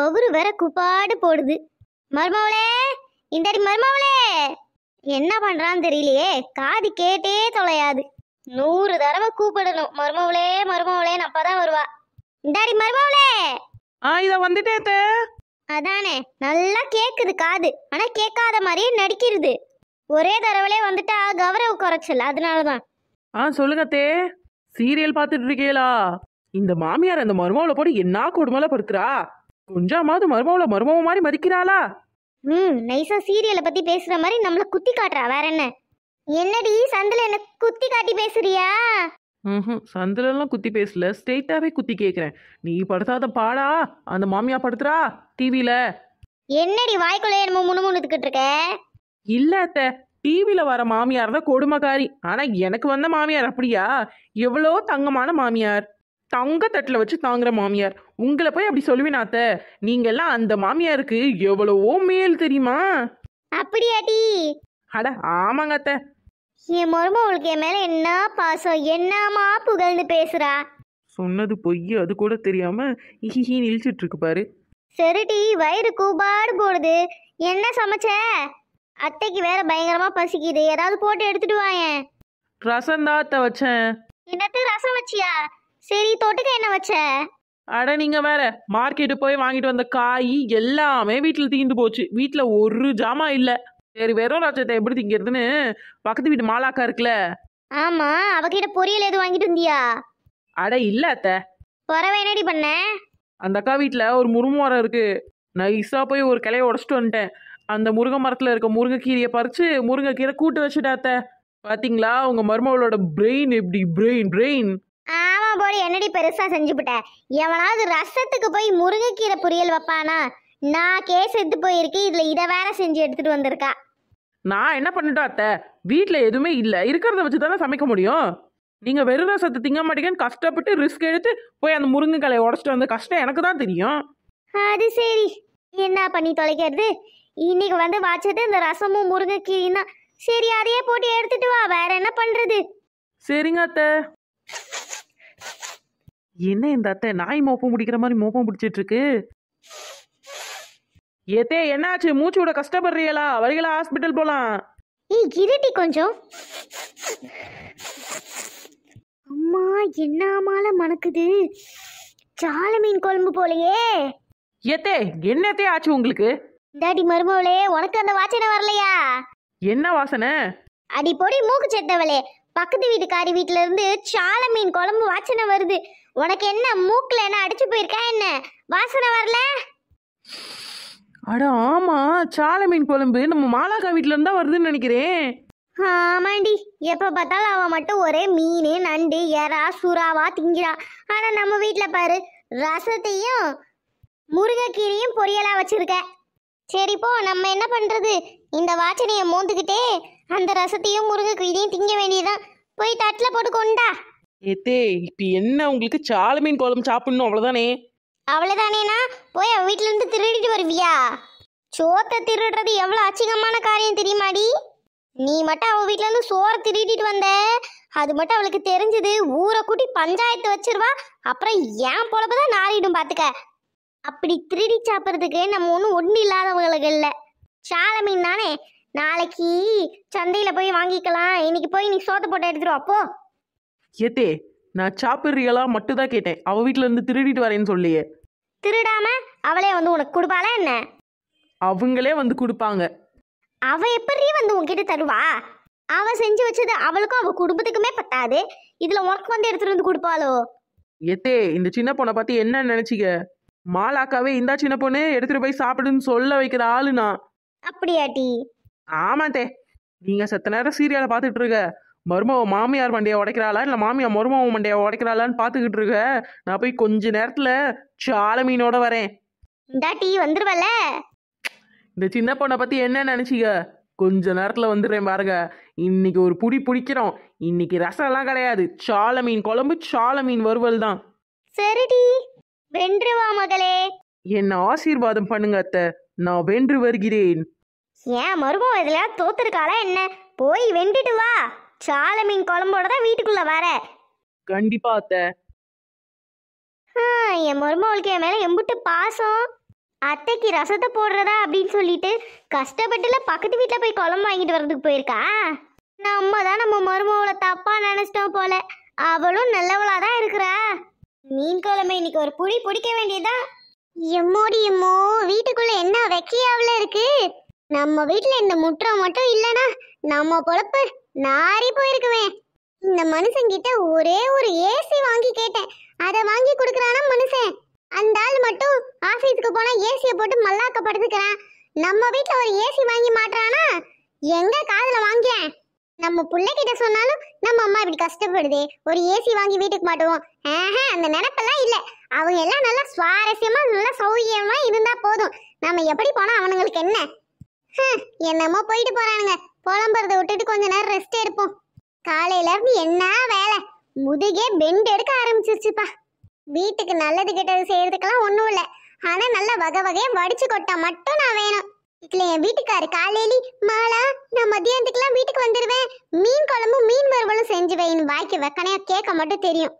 வகுறு வேற குப்பாடு போடுது மருமவளே இந்தாடி மருமவளே என்ன பண்றான்னு தெரியலையே காது கேட்டே தொலையாது நூறு தடவை கூப்பிடணும் மருமவளே மருமவளேன்னு அப்பதான் வருவா இந்தாடி மருமவளே இத வந்துட்டே அதானே நல்லா கேக்குது காது ஆனா கேட்காத மாதிரியே நடிக்கிறது ஒரே தடவைலே வந்துட்டா கௌரவ குறைச்சல் அதனாலதான் ஆ சொல்லுங்கத்தே சீரியல் பார்த்துட்டு இருக்கீங்களா இந்த மாமியார் அந்த மருமாவளை போட்டு என்ன கொடுமலை படுக்கிறா கொஞ்சமாவது மருமவளை மருமவ மாதிரி மதிக்கிறாளா ம் நைஸா சீரியலை பத்தி பேசுற மாதிரி நம்மள குத்தி காட்டுறா வேற என்ன என்னடி சந்தில என்ன குத்தி காட்டி பேசுறியா ம் சந்திலெல்லாம் குத்தி பேசல ஸ்ட்ரெயிட்டாவே குத்தி கேட்குறேன் நீ படுத்தாத பாடா அந்த மாமியா படுத்துறா டிவியில என்னடி வாய்க்குள்ள என்னமோ முணுமுணுத்துக்கிட்டு இருக்க இல்ல அத்த டிவியில வர மாமியார் தான் கொடுமைக்காரி ஆனா எனக்கு வந்த மாமியார் அப்படியா எவ்வளோ தங்கமான மாமியார் தங்க தட்டில் வச்சு தாங்குற மாமியார் உங்களை போய் அப்படி சொல்லுவேனாத்த நீங்கெல்லாம் அந்த மாமியாருக்கு எவ்வளவோ மேல் தெரியுமா அப்படியாடி அட ஆமாங்க அத்த என் உங்களுக்கு என் மேல என்ன பாசம் என்னமா புகழ்ந்து பேசுறா சொன்னது பொய் அது கூட தெரியாம ஹிஹி நிழிச்சிட்டு இருக்கு பாரு சரிடி வயிறு கூபாடு போடுது என்ன சமைச்ச அத்தைக்கு வேற பயங்கரமா பசிக்குது ஏதாவது போட்டு எடுத்துட்டு வாயேன் ரசம் தான் அத்தை வச்சேன் என்னத்துக்கு ரசம் வச்சியா சரி தொட்டுக்க என்ன வச்ச அட நீங்க வேற மார்க்கெட்டு போய் வாங்கிட்டு வந்த காய் எல்லாமே வீட்டுல தீந்து போச்சு வீட்டுல ஒரு ஜாமா இல்ல சரி வெறும் ராஜத்தை எப்படி திங்கிறதுன்னு பக்கத்து வீட்டு மாலாக்கா இருக்குல்ல ஆமா அவகிட்ட பொரியல் எதுவும் வாங்கிட்டு இருந்தியா அட இல்ல அத்த பறவை என்னடி பண்ண அந்த அக்கா வீட்டுல ஒரு முருங்கை மரம் இருக்கு நைஸா போய் ஒரு கிளைய உடச்சிட்டு வந்துட்டேன் அந்த முருங்க மரத்துல இருக்க முருங்கைக்கீரையை பறிச்சு முருங்கைக்கீரை கூட்டு அத்த பாத்தீங்களா உங்க மருமகளோட பிரெயின் எப்படி பிரெயின் பிரெயின் சும்மா போடு என்னடி பெருசா செஞ்சுபிட்ட எவனாவது ரசத்துக்கு போய் முருங்கைக்கீரை பொரியல் வைப்பானா நான் கேஸ் எடுத்து போயிருக்கேன் இதுல இதை வேற செஞ்சு எடுத்துட்டு வந்திருக்கா நான் என்ன பண்ணிட்டோம் அத்தை வீட்டில் எதுவுமே இல்லை இருக்கிறத வச்சு தானே சமைக்க முடியும் நீங்கள் வெறும் ரசத்தை திங்க மாட்டேங்கன்னு கஷ்டப்பட்டு ரிஸ்க் எடுத்து போய் அந்த முருங்கைக்காயை உடச்சிட்டு வந்த கஷ்டம் எனக்கு தான் தெரியும் அது சரி என்ன பண்ணி தொலைக்கிறது இன்னைக்கு வந்து வாச்சது இந்த ரசமும் முருங்கைக்கீரியும் தான் சரி அதையே போட்டு எடுத்துட்டு வா வேற என்ன பண்றது சரிங்க அத்தை என்ன இந்த அத்தை நாய் மோப்பம் பிடிக்கிற மாதிரி மோப்பம் பிடிச்சிட்டு இருக்கு ஏத்தே என்னாச்சு மூச்சு விட கஷ்டப்படுறீங்களா வருகிறா ஹாஸ்பிட்டல் போலாம் ஏய் இருட்டி கொஞ்சம் அம்மா என்னாமால மணக்குது சால மீன் குழம்பு போலையே ஏத்தே என்னத்தே ஆச்சு உங்களுக்கு இந்தாடி மருமவளே உனக்கு அந்த வாசனை வரலையா என்ன வாசனை அடி பொடி மூக்கு செத்தவளே பக்கத்து வீட்டுக்காரி வீட்ல இருந்து சால மீன் குழம்பு வாசனை வருது உனக்கு என்ன மூக்கில் என்ன அடிச்சு போயிருக்கா என்ன வாசனை வரல அட ஆமா சால மீன் குழம்பு நம்ம மாலாக்கா வீட்ல இருந்தா வருதுன்னு நினைக்கிறேன் ஆமாண்டி எப்போ பார்த்தாலும் அவன் மட்டும் ஒரே மீன் நண்டு எறா சுறாவா திங்கிறா ஆனால் நம்ம வீட்டில் பாரு ரசத்தையும் முருங்கைக்கீரையும் பொரியலாக வச்சுருக்க சரி போ நம்ம என்ன பண்ணுறது இந்த வாசனையை மோந்துக்கிட்டே அந்த ரசத்தையும் முருங்கைக்கீரையும் திங்க வேண்டியதுதான் போய் தட்டில் போட்டு கொண்டா ஏத்தே இப்போ என்ன உங்களுக்கு சால மீன் குழம்பு சாப்பிடணும் அவ்வளவுதானே அவ்வளவுதானேனா போய் அவ வீட்ல இருந்து திருடிட்டு வருவியா சோத்த திருடுறது எவ்வளோ அச்சிகமான காரியம் தெரியுமாடி நீ மட்டும் அவள் வீட்ல இருந்து சோறை திருடிட்டு வந்த அது மட்டும் அவளுக்கு தெரிஞ்சது ஊரை கூட்டி பஞ்சாயத்து வச்சிருவா அப்புறம் ஏன் பொழப்பு தான் நாரிடும் பார்த்துக்க அப்படி திருடி சாப்பிட்றதுக்கு நம்ம ஒன்றும் ஒண்ணு இல்லாதவங்களுக்கு இல்லை சால மீன் தானே நாளைக்கு சந்தையில் போய் வாங்கிக்கலாம் இன்னைக்கு போய் நீ சோத்த போட்டு எடுத்துருவா அப்போ ஏத்தே நான் சாப்பிட்றீங்களா மட்டும்தான் கேட்டேன் அவள் வீட்டில் இருந்து திருடிட்டு வரேன்னு சொல்லியே திருடாம அவளே வந்து உனக்கு கொடுப்பாளா என்ன அவங்களே வந்து கொடுப்பாங்க அவ எப்படி வந்து உன்கிட்ட தருவா அவ செஞ்சு வச்சது அவளுக்கும் அவ குடும்பத்துக்குமே பத்தாது இதுல உனக்கு வந்து எடுத்துட்டு வந்து கொடுப்பாளோ ஏத்தே இந்த சின்ன பொண்ணை பத்தி என்ன நினைச்சிக்க மாலாக்காவே இந்தா சின்ன பொண்ணு எடுத்துட்டு போய் சாப்பிடுன்னு சொல்ல வைக்கிற ஆளுனா அப்படியாட்டி ஆமாத்தே நீங்க செத்த நேரம் சீரியலை பாத்துட்டு இருக்க மருமாவை மாமியார் மண்டையை உடைக்கிறாளா இல்லை மாமியார் மருமாவை மண்டையை உடைக்கிறாளான்னு பார்த்துக்கிட்டு இருக்க நான் போய் கொஞ்ச நேரத்தில் சாலை மீனோட வரேன் டீ வந்துருவல இந்த சின்ன பொண்ணை பற்றி என்ன நினச்சிக்க கொஞ்ச நேரத்தில் வந்துடுறேன் பாருங்க இன்னைக்கு ஒரு புடி பிடிக்கிறோம் இன்னைக்கு ரசம்லாம் கிடையாது சால மீன் குழம்பு சால மீன் வறுவல் தான் சரிடி வென்று வா மகளே என்ன ஆசீர்வாதம் பண்ணுங்க அத்தை நான் வென்று வருகிறேன் ஏன் மருமகம் இதெல்லாம் தோத்துருக்காளா என்ன போய் வெண்டுட்டு வா சாலை மீன் குழம்போட தான் வீட்டுக்குள்ள வர கண்டிப்பா அத்த என் மருமவளுக்கு என் மேல எம்புட்டு பாசம் அத்தைக்கு ரசத்தை போடுறதா அப்படின்னு சொல்லிட்டு கஷ்டப்பட்டுல பக்கத்து வீட்டில் போய் குழம்பு வாங்கிட்டு வர்றதுக்கு போயிருக்கா நம்ம தான் நம்ம மருமவளை தப்பா நினைச்சிட்டோம் போல அவளும் நல்லவளா தான் இருக்கிறா மீன் குழம்பு இன்னைக்கு ஒரு புடி பிடிக்க வேண்டியதா எம்மோடி எம்மோ வீட்டுக்குள்ள என்ன வெக்கையாவில் இருக்கு நம்ம வீட்டில் இந்த முற்றம் மட்டும் இல்லைன்னா நம்ம பொழப்பு நாரி போயிருக்குவேன் இந்த மனுஷன் கிட்ட ஒரே ஒரு ஏசி வாங்கி கேட்டேன் அதை வாங்கி கொடுக்குறானா மனுஷன் அந்த ஆள் மட்டும் ஆபீஸ்க்கு போனால் ஏசியை போட்டு மல்லாக்க நம்ம வீட்டில் ஒரு ஏசி வாங்கி மாட்டுறானா எங்க காதுல வாங்கிறேன் நம்ம கிட்ட சொன்னாலும் நம்ம அம்மா இப்படி கஷ்டப்படுது ஒரு ஏசி வாங்கி வீட்டுக்கு மாட்டுவோம் ஆஹா அந்த நினைப்பெல்லாம் இல்லை அவங்க எல்லாம் நல்லா சுவாரஸ்யமாக நல்லா சௌகரியமாக இருந்தால் போதும் நம்ம எப்படி போனால் அவனுங்களுக்கு என்ன என்னமோ போயிட்டு போகிறானுங்க புலம்புறதை விட்டுட்டு கொஞ்ச நேரம் ரெஸ்ட் எடுப்போம் காலையில இருந்து என்ன வேலை முதுகே பெண்ட் எடுக்க ஆரம்பிச்சிருச்சுப்பா வீட்டுக்கு நல்லது கெட்டது செய்யறதுக்கெல்லாம் ஒன்றும் இல்லை ஆனா நல்லா வகை வகையா வடிச்சு கொட்டா மட்டும் நான் வேணும் இதுல என் வீட்டுக்காரு காலையிலி மாலா நான் மதியானத்துக்குலாம் வீட்டுக்கு வந்துடுவேன் மீன் குழம்பும் மீன் மறுபலும் செஞ்சு வைன்னு வாய்க்கு வெக்கனையா கேட்க மட்டும் தெரியும்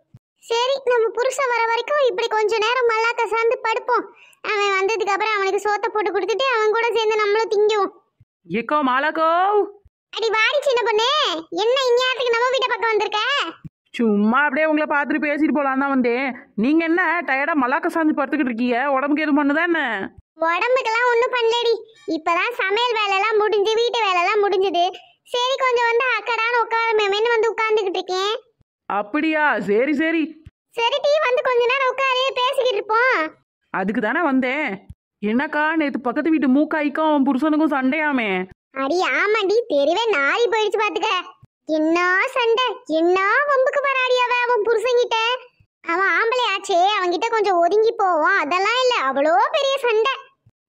சரி நம்ம புருஷன் வர வரைக்கும் இப்படி கொஞ்சம் நேரம் மல்லாக்க சார்ந்து படுப்போம் அவன் வந்ததுக்கு அப்புறம் அவனுக்கு சோத்தை போட்டு கொடுத்துட்டு அவன் கூட சேர்ந்து நம்மளும் திங்குவோம் ஏக்கோ மாலகோ அடி வாடி சின்ன பொண்ணு என்ன இன்னையத்துக்கு நம்ம வீட பக்கம் வந்திருக்க சும்மா அப்படியே உங்களை பார்த்துட்டு பேசிட்டு போலாம் தான் வந்தேன் நீங்க என்ன டயர்டா மலாக்க சாஞ்சு படுத்துக்கிட்டு இருக்கீங்க உடம்புக்கு எதுவும் பண்ணுதா என்ன உடம்புக்கெல்லாம் ஒன்றும் பண்ணலடி இப்பதான் சமையல் வேலையெல்லாம் முடிஞ்சு வீட்டு எல்லாம் முடிஞ்சது சரி கொஞ்சம் வந்து அக்கடான்னு உட்கார உட்காரமேமேன்னு வந்து உட்கார்ந்துக்கிட்டு இருக்கேன் அப்படியா சரி சரி சரி டீ வந்து கொஞ்ச நேரம் உட்காரு பேசிக்கிட்டு இருப்போம் அதுக்கு தானே வந்தேன் என்னக்கா நேத்து பக்கத்து வீட்டு மூக்காய்க்கும் அவன் புருஷனுக்கும் சண்டையாமே அடி ஆமாடி தெரியவே நாரி போயிடுச்சு பாத்துக்க என்ன சண்டை என்ன வம்புக்கு வராடி அவ அவன் புருஷங்கிட்ட அவன் ஆம்பளையாச்சே அவன்கிட்ட கொஞ்சம் ஒதுங்கி போவான் அதெல்லாம் இல்ல அவ்வளோ பெரிய சண்டை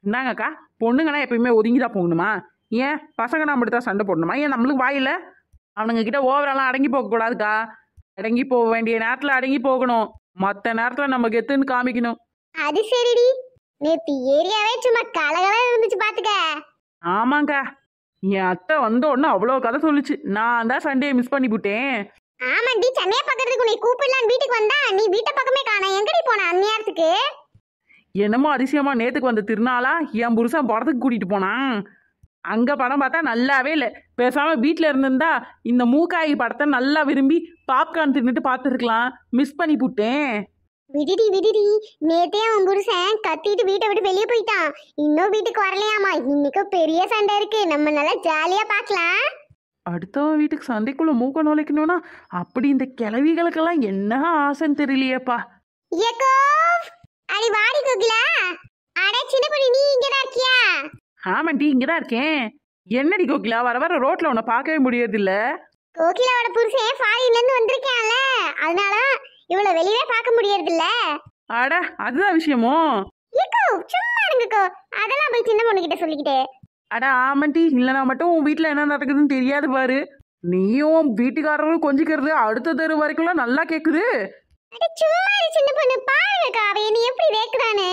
என்னங்கக்கா பொண்ணுங்கன்னா எப்பயுமே ஒதுங்கி தான் போகணுமா ஏன் பசங்க நம்ம தான் சண்டை போடணுமா ஏன் நம்மளுக்கு வாயில அவனுங்க கிட்ட ஓவரெல்லாம் அடங்கி போக கூடாதுக்கா அடங்கி போக வேண்டிய நேரத்துல அடங்கி போகணும் மற்ற நேரத்துல நம்ம கெத்துன்னு காமிக்கணும் அது சரிடி நேத்து ஏரியாவே சும்மா கலகலா இருந்துச்சு பாத்துக்க ஆமாங்க என் அத்தை வந்த உடனே அவ்வளோ கதை சொல்லுச்சு நான் தான் சண்டே மிஸ் பண்ணி போட்டேன் டி சென்னை பக்கத்துக்கு நீ கூப்பிடலாம் வீட்டுக்கு வந்தா நீ வீட்டை பக்கமே காண எங்கடி போன அந்நியாரத்துக்கு என்னமோ அதிசயமா நேத்துக்கு வந்த திருநாளா என் புருஷன் படத்துக்கு கூட்டிட்டு போனான் அங்க படம் பார்த்தா நல்லாவே இல்லை பேசாம வீட்டில் இருந்திருந்தா இந்த மூக்காயி படத்தை நல்லா விரும்பி பாப்கார்ன் தின்னுட்டு பார்த்துருக்கலாம் மிஸ் பண்ணி போட்டேன் விடுடி விடுடி நேத்தே அவன் புருஷன் கத்திட்டு வீட்டை விட்டு வெளியே போயிட்டான் இன்னும் வீட்டுக்கு வரலையாமா இன்னைக்கு பெரிய சண்டை இருக்கு நம்ம நல்லா ஜாலியா பார்க்கலாம் அடுத்தவன் வீட்டுக்கு சண்டைக்குள்ள மூக்க நுழைக்கணும்னா அப்படி இந்த கிளவிகளுக்கெல்லாம் என்ன ஆசைன்னு தெரியலையேப்பா ஏக்கோ அடி வாடி கோகிலா அட சின்ன பொண்ணு நீ இங்க தான் இருக்கியா ஆமாண்டி இங்க தான் இருக்கேன் என்னடி கோகிலா வர வர ரோட்ல உன்னை பார்க்கவே முடியறதில்ல கோகிலாவோட புருஷன் ஃபாரின்ல இருந்து வந்திருக்கான்ல அதனால இவளை வெளியவே பார்க்க முடியறது இல்ல அட அதுதான் விஷயமோ ஏக்கோ சும்மா இருங்கக்கோ அதெல்லாம் போய் சின்ன பொண்ணு கிட்ட சொல்லிக்கிட்டே அட ஆமாண்டி இல்லனா மட்டும் உன் வீட்ல என்ன நடக்குதுன்னு தெரியாது பாரு நீயும் வீட்டுக்காரரும் கொஞ்சிக்கிறது அடுத்த தெரு வரைக்கும் நல்லா கேக்குது அட சும்மா இரு சின்ன பொண்ணு பாருங்கக்கா அவ என்ன எப்படி வேக்குறானு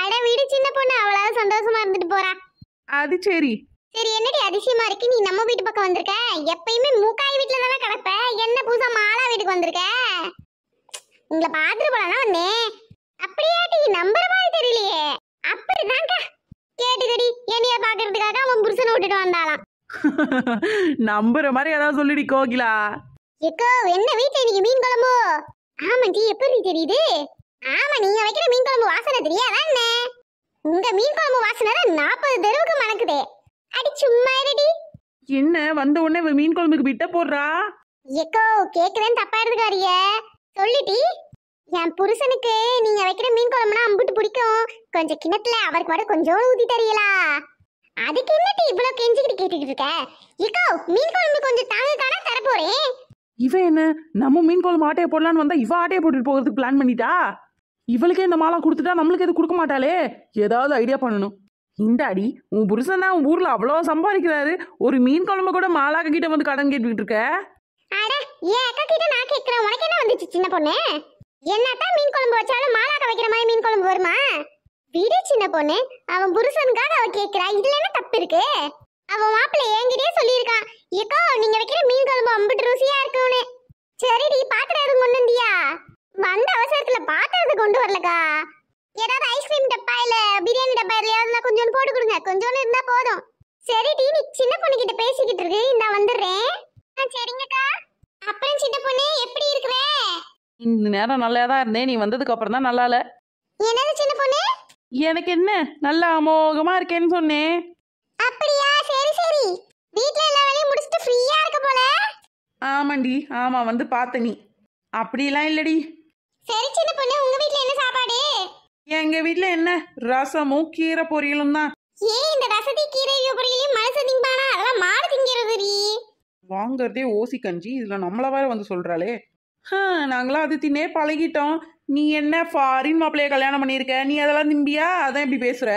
அட வீடு சின்ன பொண்ணு அவளால சந்தோஷமா இருந்துட்டு போறா அது சரி சரி என்னடி அதிசயமா இருக்கு நீ நம்ம வீட்டு பக்கம் வந்திருக்க எப்பயுமே மூக்காய் வீட்டுல தானே கிடப்ப என்ன புதுசா மாலா வீட்டுக்கு வந்திருக்க உங்களை பார்த்துட்டு போலாம் அப்படியே அப்படியாட்டி நம்பர் மாதிரி தெரியலையே கேடி கேட்டுக்கடி என்னைய பாக்குறதுக்காக அவன் புருஷனை விட்டுட்டு வந்தாலாம் நம்புற மாதிரி ஏதாவது சொல்லிடி கோகிலா எக்கோ என்ன வீட்ல இன்னைக்கு மீன் குழம்பு ஆமாண்டி எப்படி தெரியுது ஆமா நீங்க வைக்கிற மீன் குழம்பு வாசனை தெரியாதா என்ன உங்க மீன் குழம்பு வாசனை தான் நாற்பது தெருவுக்கு மணக்குதே அடி சும்மா இருடி என்ன வந்த உடனே மீன் குழம்புக்கு விட்ட போடுறா ஏக்கோ கேக்குறேன்னு தப்பா இருக்காரியே சொல்லிட்டி என் புருஷனுக்கு நீங்க வைக்கிற மீன் குழம்புனா அம்பிட்டு பிடிக்கும் கொஞ்சம் கிணத்துல அவருக்கு வர கொஞ்சம் ஊத்தி தரீங்களா அதுக்கு என்னட்டி இவ்வளவு கெஞ்சிக்கிட்டு கேட்டுக்கிட்டு இருக்க இக்கோ மீன் குழம்பு கொஞ்சம் தாங்கக்கான தரப்போறேன் இவ என்ன நம்ம மீன் குழம்பு ஆட்டையை போடலான்னு வந்தா இவ ஆட்டையை போட்டுட்டு போகிறதுக்கு பிளான் பண்ணிட்டா இவளுக்கே இந்த மாலை கொடுத்துட்டா நம்மளுக்கு எதுவும் கொடுக்க மாட்டாளே ஏதாவது ஐடியா பண்ணணும் இந்த அடி உன் புருஷன் தான் உன் ஊர்ல அவ்வளோ சம்பாதிக்கிறாரு ஒரு மீன் குழம்பு கூட மாலாக்க கிட்ட வந்து கடன் கேட்டுக்கிட்டு இருக்க ஏன் அக்கா கிட்ட நான் கேட்கிறேன் உனக்கு என்ன வந்துச்சு சின்ன பொண்ணு என்னத்தான் மீன் குழம்பு வச்சாலும் மாலாக்க வைக்கிற மாதிரி மீன் குழம்பு வருமா வீடு சின்ன பொண்ணு அவன் புருஷனுக்காக அவ கேட்கிறா இதுல என்ன தப்பு இருக்கு அவன் மாப்பிள்ள என்கிட்டயே சொல்லியிருக்கான் ஏக்கோ நீங்க வைக்கிற மீன் குழம்பு அம்பிட்டு ருசியா இருக்கும்னு சரிடி பாத்திரம் கொண்டு வந்தியா வந்த அவசரத்துல பாத்திரத்தை கொண்டு வரலக்கா ஏதாவது ஐஸ்கிரீம் டப்பா இல்ல பிரியாணி டப்பா எதுலயாவது கொஞ்சோண்டு போட்டு கொடுங்க கொஞ்சோண்டு இருந்தா போதும் சரிடி நீ சின்ன பொண்ணு கிட்ட பேசிக்கிட்டு இருக்கு நான் வந்துடுறேன் சரிங்கக்கா அப்புறம் சின்ன பொண்ணு எப்படி இருக்கிற இந்த நேரம் நல்லா தான் இருந்தேன் நீ வந்ததுக்கு அப்புறம் தான் நல்லா இல்ல என்னது சின்ன பொண்ணு எனக்கு என்ன நல்லா அமோகமா இருக்கேன்னு சொன்னேன் அப்படியா சரி சரி வீட்ல எல்லாம் வேலையும் முடிச்சிட்டு ஃப்ரீயா இருக்க போல ஆமாண்டி ஆமா வந்து பாத்த நீ அப்படிலாம் இல்லடி சரி சின்ன பொண்ணு உங்க வீட்ல என்ன சாப்பாடு எங்க வீட்ல என்ன ரசமும் கீரை பொரியலும் தான் ஏன் இந்த ரசதி கீரை பொரியலையும் மனசு திம்பானா வாங்கிறதே ஓசி கஞ்சி இதில் நம்மள வேற வந்து சொல்கிறாளே நாங்களாம் அது தின்னே பழகிட்டோம் நீ என்ன ஃபாரின் மாப்பிளைய கல்யாணம் பண்ணியிருக்க நீ அதெல்லாம் திம்பியா அதான் இப்படி பேசுற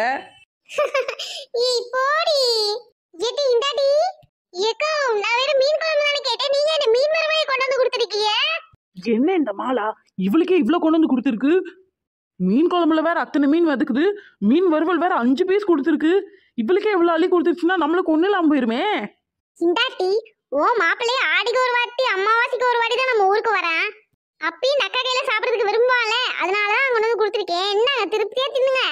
ஏக்கா நான் மீன் குழம்பு தானே கேட்டேன் நீங்க என்ன மீன் மரமையை கொண்டு என்ன இந்த மாலா இவளுக்கே இவ்வளோ கொண்டு வந்து கொடுத்துருக்கு மீன் குழம்புல வேற அத்தனை மீன் வதக்குது மீன் வறுவல் வேற அஞ்சு பீஸ் கொடுத்துருக்கு இவளுக்கே இவ்வளோ அள்ளி கொடுத்துருச்சுன்னா நம்மளுக்கு ஒன்றும் இல்லாமல் போயிருமே ஓ மாப்பிள்ளைய ஆடிக்கு ஒரு வாட்டி அம்மாவாசிக்கு ஒரு வாட்டி தான் நம்ம ஊருக்கு வரேன் அப்பயும் நக்கா கையில சாப்பிடுறதுக்கு விரும்பல அதனால தான் கொண்டு வந்து கொடுத்துருக்கேன் என்ன திருப்தியா தின்னுங்க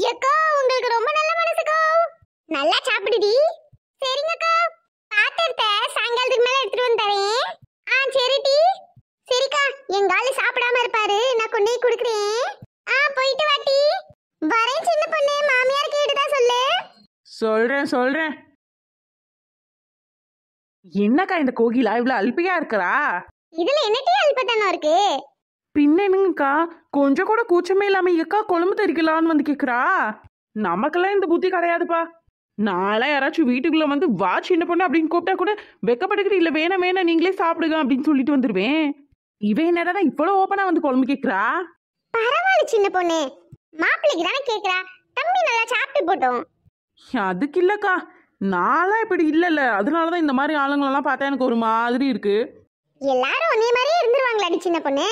ஐயக்கோ உங்களுக்கு ரொம்ப நல்ல மனசுக்கோ நல்லா சாப்பிடுடி சரிங்கக்கா பாத்திரத்தை சாயங்காலத்துக்கு மேல எடுத்துட்டு வந்து தரேன் ஆ சரிடி சரிக்கா என் காலி சாப்பிடாம இருப்பாரு நான் கொண்டு போய் கொடுக்குறேன் ஆ போயிட்டு வாட்டி வரேன் சின்ன பொண்ணு மாமியார் கேட்டுதான் சொல்லு சொல்றேன் சொல்றேன் என்னக்கா இந்த கோகிலா இவ்வளவு அல்பியா இருக்கிறா இதுல என்னட்டே அல்பத்தனம் இருக்கு பின்ன என்னங்கக்கா கொஞ்சம் கூட கூச்சமே இல்லாம இருக்கா கொழும்பு தெரிக்கலான்னு வந்து கேக்குறா நமக்கெல்லாம் இந்த புத்தி கிடையாதுப்பா நான்லாம் யாராச்சும் வீட்டுக்குள்ள வந்து வா சின்ன பொண்ணு அப்படின்னு கூப்பிட்டா கூட வெக்கப்பட்டுக்கிட்டு இல்ல வேணாம் வேணாம் நீங்களே சாப்பிடுங்க அப்படின்னு சொல்லிட்டு வந்துருவேன் இவன் என்னடா இவ்வளவு ஓப்பனா வந்து கொழம்பு கேக்குறா பரவாயில்ல சின்ன பொண்ணு மாப்பிள்ளைக்கு தானே கேக்குறா தம்பி நல்லா சாப்பிட்டு போட்டோம் அதுக்கு இல்லக்கா நான்லாம் இப்படி இல்லைல்ல அதனால தான் இந்த மாதிரி ஆளுங்களெல்லாம் பார்த்தா எனக்கு ஒரு மாதிரி இருக்கு எல்லாரும் ஒன்னே மாதிரி இருந்துருவாங்களா சின்ன பொண்ணு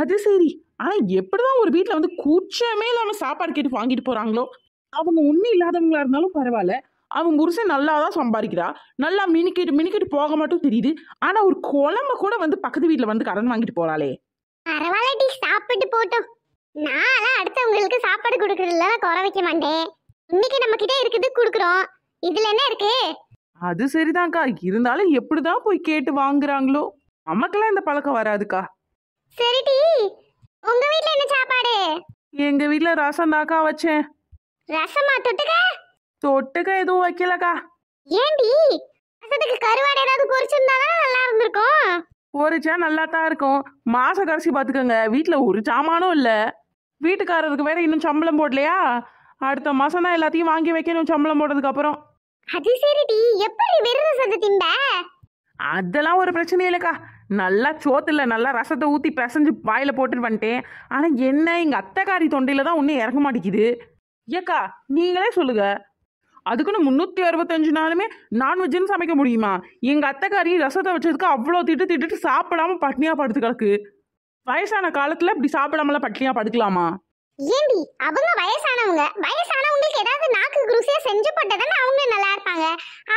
அது சரி ஆனா எப்படிதான் ஒரு வீட்டில் வந்து கூச்சமே இல்லாம சாப்பாடு கேட்டு வாங்கிட்டு போறாங்களோ அவங்க ஒன்றும் இல்லாதவங்களா இருந்தாலும் பரவாயில்ல அவன் முருசை நல்லா தான் சம்பாதிக்கிறா நல்லா மினிக்கிட்டு மினிக்கிட்டு போக மட்டும் தெரியுது ஆனா ஒரு குழம்பு கூட வந்து பக்கத்து வீட்டில் வந்து கடன் வாங்கிட்டு போறாளே பரவாயில்லடி சாப்பிட்டு போட்டோம் நான் அடுத்தவங்களுக்கு சாப்பாடு கொடுக்கறதுல குறை வைக்க மாட்டேன் இன்னைக்கு நம்ம கிட்டே இருக்குது கொடுக்குறோம் இதுல என்ன இருக்கு அது சரிதான்க்கா இருந்தாலும் எப்படிதான் போய் கேட்டு வாங்குறாங்களோ நமக்கெல்லாம் இந்த பழக்கம் வராதுக்கா சரிடி உங்க வீட்ல என்ன சாப்பாடு எங்க வீட்ல ரசம் தாக்கா வச்சேன் ரசமா தொட்டுக்க தொட்டுக்கா எதுவும் வைக்கலக்கா ஏண்டி ரசத்துக்கு கருவாடு ஏதாவது பொரிச்சிருந்தாதான் நல்லா இருந்திருக்கும் பொரிச்சா நல்லா தான் இருக்கும் மாச கடைசி பாத்துக்கோங்க வீட்ல ஒரு சாமானும் இல்ல வீட்டுக்காரருக்கு வேற இன்னும் சம்பளம் போடலையா அடுத்த மாசம் தான் எல்லாத்தையும் வாங்கி வைக்கணும் சம்பளம் போட்டதுக்கு அப்புறம் அது சரிடி எப்படி விருது சத்து திம்ப அதெல்லாம் ஒரு பிரச்சனை இல்லைக்கா நல்லா சோத்துல நல்லா ரசத்தை ஊற்றி பிசைஞ்சு வாயில் போட்டுட்டு வந்துட்டேன் ஆனால் என்ன எங்கள் அத்தைக்காரி தொண்டையில் தான் ஒன்றும் இறங்க மாட்டேங்குது ஏக்கா நீங்களே சொல்லுங்க அதுக்குன்னு முந்நூற்றி அறுபத்தஞ்சு நாளுமே நான்வெஜ்னு சமைக்க முடியுமா எங்கள் அத்தைக்காரி ரசத்தை வச்சதுக்கு அவ்வளோ திட்டு திட்டுட்டு சாப்பிடாம பட்னியாக படுத்து கிடக்கு வயசான காலத்தில் இப்படி சாப்பிடாமல பட்னியாக படுக்கலாமா ஏண்டி அவங்க வயசானவங்க வயசானவங்களுக்கு ஏதாவது நாக்கு குருசியா செஞ்சு போட்டதானே அவங்க நல்லா இருப்பாங்க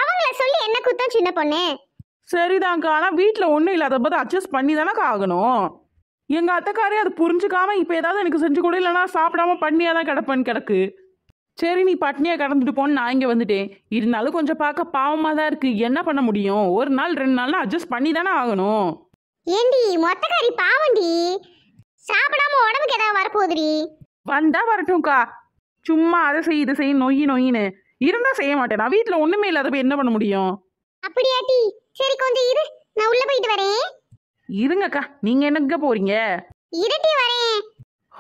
அவங்கள சொல்லி என்ன குத்தம் சின்ன பொண்ணு சரிதாங்க்கா ஆனால் வீட்டில் ஒன்றும் இல்லாத போது அட்ஜஸ்ட் பண்ணி தானக்கா ஆகணும் எங்கள் அத்தைக்காரே அது புரிஞ்சுக்காம இப்போ ஏதாவது எனக்கு செஞ்சு கொடு இல்லைனா சாப்பிடாம பண்ணியா தான் கிடப்பேன்னு கிடக்கு சரி நீ பட்னியா கடந்துட்டு போன்னு நான் இங்கே வந்துட்டேன் இருந்தாலும் கொஞ்சம் பார்க்க பாவமாக தான் இருக்குது என்ன பண்ண முடியும் ஒரு நாள் ரெண்டு நாள்னா அட்ஜஸ்ட் பண்ணி தானே ஆகணும் ஏண்டி மொத்தக்காரி பாவண்டி சாப்பிடாம உடம்புக்கு ஏதாவது வரப்போகுதுடி வந்தா வரட்டும்க்கா சும்மா அதை செய் இதை செய் நொய் நொயின்னு இருந்தா செய்ய மாட்டேன் நான் வீட்டுல ஒண்ணுமே இல்லாத போய் என்ன பண்ண முடியும் அப்படியாட்டி சரி கொஞ்சம் இரு நான் உள்ள போயிட்டு வரேன் இருங்கக்கா நீங்க என்னங்க போறீங்க இருட்டி வரேன்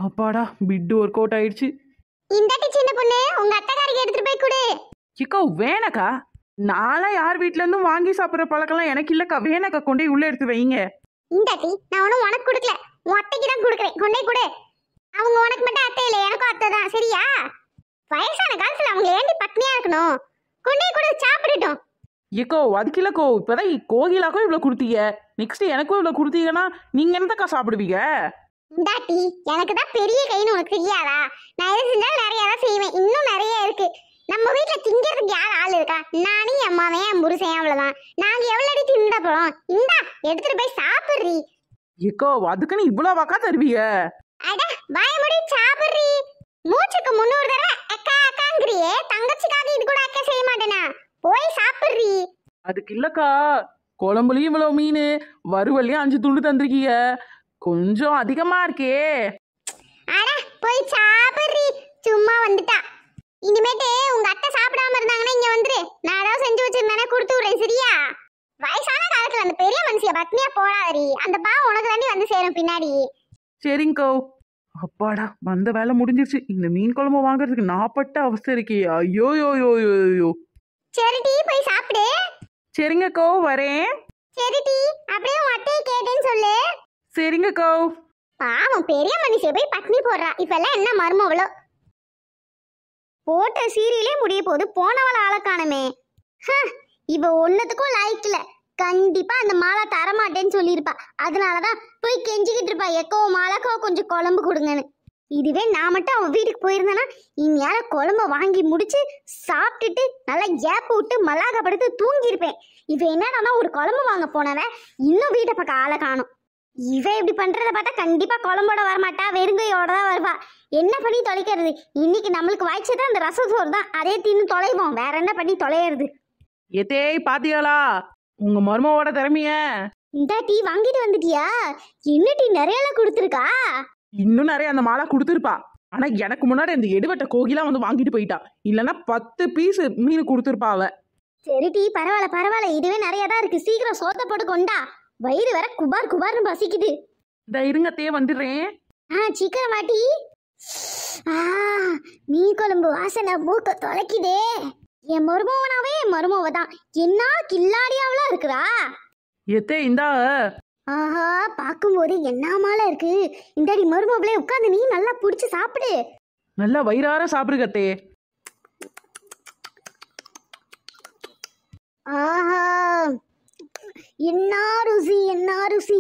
அப்பாடா பிட்டு ஒர்க் அவுட் ஆயிடுச்சு இந்த சின்ன பொண்ணு உங்க அத்தைக்காரிக்கு எடுத்துட்டு போய் கொடு இக்கா வேணக்கா நான்லாம் யார் வீட்ல இருந்தும் வாங்கி சாப்பிடுற பழக்கம்லாம் எனக்கு இல்லக்கா வேணக்கா கொண்டே உள்ள எடுத்து வைங்க இந்த நான் ஒன்றும் உனக்கு கொடுக்கல உன் அத்தைக்கு தான் கொடுக்குறேன் கொண்டே கொடு அவங்க உனக்கு மட்டும் அத்தை இல்லை எனக்கும் அத்தை தான் சரியா வயசான காலத்துல அவங்க ஏண்டி பட்னியா இருக்கணும் கொண்டே கூட சாப்பிடட்டும் ஏக்கோ அதுக்கு இல்லைக்கோ இப்பதான் கோகிலாக்கும் இவ்வளவு கொடுத்தீங்க நெக்ஸ்ட் எனக்கும் குடுத்தீங்கன்னா கொடுத்தீங்கன்னா நீங்கள் என்னத்தக்கா சாப்பிடுவீங்க இந்தாட்டி எனக்கு தான் பெரிய கைன்னு உனக்கு தெரியாதா நான் எது செஞ்சாலும் நிறைய தான் செய்வேன் இன்னும் நிறைய இருக்கு நம்ம வீட்டுல திங்கிறதுக்கு யார் ஆள் இருக்கா நானே என் மாவன் என் புருஷன் அவ்வளவுதான் நாங்க எவ்வளவு அடி திண்ட போறோம் இந்தா எடுத்துட்டு போய் சாப்பிடுறீ ஏக்கோ அதுக்குன்னு இவ்வளவு வாக்கா தருவீங்க அட வாய முடி சாப்பிடுறி மூச்சுக்கு முன்னூறு அக்கா அக்காங்கிறியே தங்கச்சிக்காக இது கூட அக்கா செய்ய மாட்டேனா போய் சாப்பிடுறி அதுக்கு இல்லக்கா குழம்புலயும் இவ்வளவு மீன் வறுவலையும் அஞ்சு துண்டு தந்திருக்கீங்க கொஞ்சம் அதிகமா இருக்கே அட போய் சாப்பிடுறி சும்மா வந்துட்டா இனிமேட்டு உங்க அத்தை சாப்பிடாம இருந்தாங்கன்னா இங்க வந்துரு நான் ஏதாவது செஞ்சு வச்சிருந்தேனே கொடுத்து விடுறேன் சரியா வயசான காலத்துல அந்த பெரிய மனுஷிய பத்னியா போடாதடி அந்த பாவம் உனக்கு தாண்டி வந்து சேரும் பின்னாடி சரிங்கோ அப்பாடா வந்த வேலை முடிஞ்சிருச்சு இந்த மீன் குழம்பு வாங்குறதுக்கு நாப்பட்ட அவஸ்தை இருக்கே ஐயோ யோ யோ யோ யோ சரி டீ போய் சாப்பிடு சரிங்க கோ வரேன் சரி டீ அப்படியே அட்டையை கேட்டேன்னு சொல்லு சரிங்க கோ பாவம் பெரிய மனுஷிய போய் பட்னி போடுறா இப்பெல்லாம் என்ன மர்மவளோ போட்ட சீரியலே முடிய போது போனவள ஆளக்கானமே இவ ஒன்னத்துக்கும் லாய்க்கல கண்டிப்பா அந்த மாலை தரமாட்டேன்னு சொல்லியிருப்பா அதனாலதான் போய் கெஞ்சிக்கிட்டு இருப்பா எக்கோ மாலக்கோ கொஞ்சம் குழம்பு கொடுங்கன்னு இதுவே நான் மட்டும் அவன் வீட்டுக்கு போயிருந்தேன்னா இந்நேர குழம்ப வாங்கி முடிச்சு சாப்பிட்டுட்டு நல்லா ஏப்ப விட்டு மல்லாகப்படுத்து தூங்கியிருப்பேன் இவன் என்னடானா ஒரு குழம்பு வாங்க போனவன் இன்னும் வீட்டை பக்கம் ஆளை காணும் இவன் இப்படி பண்றத பார்த்தா கண்டிப்பா குழம்போட வரமாட்டா வெறுங்கையோட தான் வருவா என்ன பண்ணி தொலைக்கிறது இன்னைக்கு நம்மளுக்கு வாய்ச்சதான் அந்த ரச சோறு தான் அதே தின்னு தொலைவோம் வேற என்ன பண்ணி தொலையிறது எதே பாத்தியாளா உங்க மருமவோட திறமைய இந்த டீ வாங்கிட்டு வந்துட்டியா என்ன டீ நிறைய குடுத்துருக்கா இன்னும் நிறைய அந்த மாலை கொடுத்துருப்பா ஆனா எனக்கு முன்னாடி அந்த எடுவட்ட கோகிலாம் வந்து வாங்கிட்டு போயிட்டா இல்லைன்னா பத்து பீஸ் மீன் கொடுத்துருப்பா அவ சரி டீ பரவாயில்ல பரவாயில்ல இதுவே நிறையதான் தான் இருக்கு சீக்கிரம் சோத்த போட்டு கொண்டா வயிறு வர குபார் குபார்னு பசிக்குது இந்த இருங்கத்தையே வந்துடுறேன் ஆ சீக்கிரம் மாட்டி ஆ மீன் குழம்பு வாசனை மூக்க தொலைக்குதே என் மருமவனாவே என் மரும அவ தான் என்ன கில்லாடியாவெல்லாம் இருக்கிறா எத்தே இந்தா ஆஹா பார்க்கும்போது என்னாமால இருக்கு இந்தாடி மருமகளே உட்காந்து நீ நல்லா புடிச்சு சாப்பிடு நல்லா வயிறார சாப்பிடு ஆஹா என்ன ருசி என்ன ருசி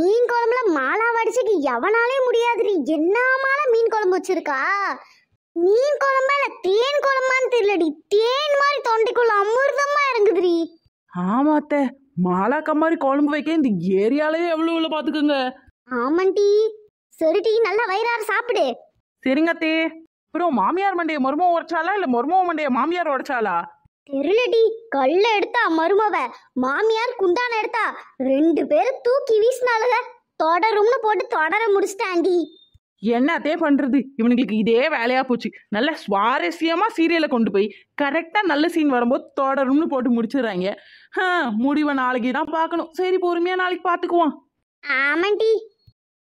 மீன் குழம்புல மாலா வடிச்சுக்கு எவனாலே முடியாதுடி என்ன மாலை மீன் குழம்பு வச்சிருக்கா மீன் குழம்பா இல்ல தேன் குழம்பான்னு தெரியலடி தேன் மாதிரி தொண்டைக்குள்ள அமிர்தமா இறங்குதுடி ஆமாத்த மாலாக்க மாதிரி குழம்பு வைக்க இந்த ஏரியாலே எவ்வளவு உள்ள பாத்துக்கோங்க ஆமாண்டி சரிடி நல்லா வயிறார சாப்பிடு சரிங்கத்தி அப்புறம் மாமியார் மண்டைய மருமம் உடைச்சாலா இல்ல மருமம் மண்டைய மாமியார் உடைச்சாலா தெரியலடி கல்ல எடுத்தா மருமவ மாமியார் குண்டான எடுத்தா ரெண்டு பேரும் தூக்கி வீசினாலுங்க தொடரும்னு போட்டு தொடர முடிச்சிட்டாண்டி என்னத்தையே பண்ணுறது இவனுங்களுக்கு இதே வேலையாக போச்சு நல்ல சுவாரஸ்யமாக சீரியலை கொண்டு போய் கரெக்டாக நல்ல சீன் வரும்போது தொடரும்னு போட்டு முடிச்சிடுறாங்க முடிவை நாளைக்கு தான் பார்க்கணும் சரி பொறுமையாக நாளைக்கு பார்த்துக்குவோம் ஆமாண்டி